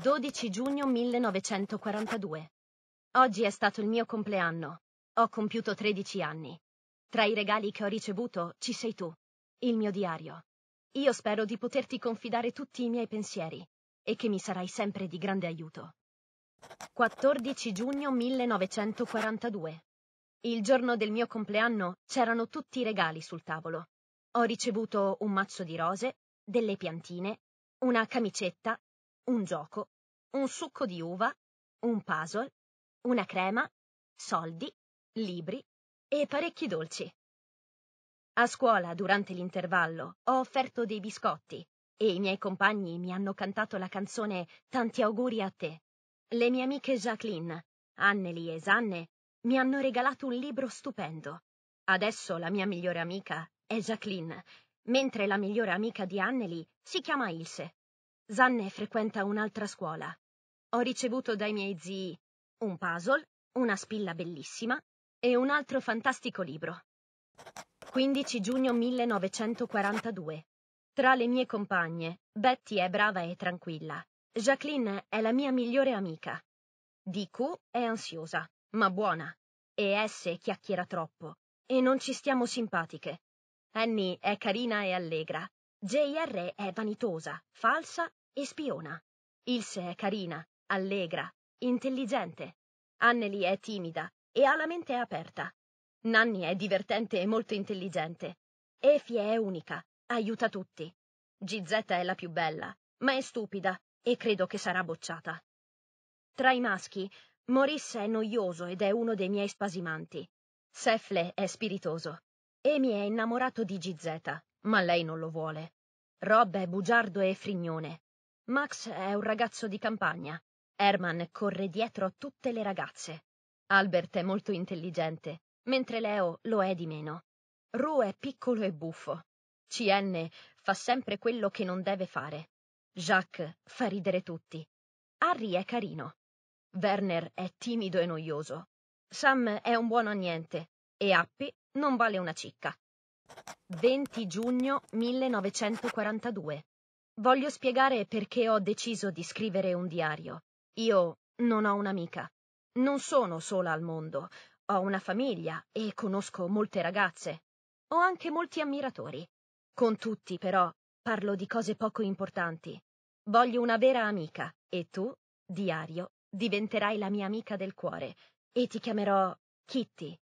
12 giugno 1942. Oggi è stato il mio compleanno. Ho compiuto 13 anni. Tra i regali che ho ricevuto ci sei tu. Il mio diario. Io spero di poterti confidare tutti i miei pensieri e che mi sarai sempre di grande aiuto. 14 giugno 1942. Il giorno del mio compleanno c'erano tutti i regali sul tavolo. Ho ricevuto un mazzo di rose, delle piantine, una camicetta, un gioco, un succo di uva, un puzzle, una crema, soldi, libri e parecchi dolci. A scuola, durante l'intervallo, ho offerto dei biscotti e i miei compagni mi hanno cantato la canzone Tanti auguri a te. Le mie amiche Jacqueline, Anneli e Zanne mi hanno regalato un libro stupendo. Adesso la mia migliore amica è Jacqueline, mentre la migliore amica di Anneli si chiama Ilse. Zanne frequenta un'altra scuola. Ho ricevuto dai miei zii un puzzle, una spilla bellissima e un altro fantastico libro. 15 giugno 1942. Tra le mie compagne, Betty è brava e tranquilla. Jacqueline è la mia migliore amica. DQ è ansiosa, ma buona. E S chiacchiera troppo. E non ci stiamo simpatiche. Annie è carina e allegra. JR è vanitosa, falsa e spiona. Ilse è carina, allegra, intelligente. Anneli è timida e ha la mente aperta. Nanni è divertente e molto intelligente. Efie è unica, aiuta tutti. Gizzetta è la più bella, ma è stupida e credo che sarà bocciata. Tra i maschi, Maurice è noioso ed è uno dei miei spasimanti. Sefle è spiritoso. Emi è innamorato di Gizzetta ma lei non lo vuole. Rob è bugiardo e frignone. Max è un ragazzo di campagna. Herman corre dietro a tutte le ragazze. Albert è molto intelligente, mentre Leo lo è di meno. Ru è piccolo e buffo. CN fa sempre quello che non deve fare. Jacques fa ridere tutti. Harry è carino. Werner è timido e noioso. Sam è un buono a niente e Appi non vale una cicca. 20 giugno 1942. Voglio spiegare perché ho deciso di scrivere un diario. Io non ho un'amica. Non sono sola al mondo. Ho una famiglia e conosco molte ragazze. Ho anche molti ammiratori. Con tutti, però, parlo di cose poco importanti. Voglio una vera amica e tu, diario, diventerai la mia amica del cuore e ti chiamerò Kitty.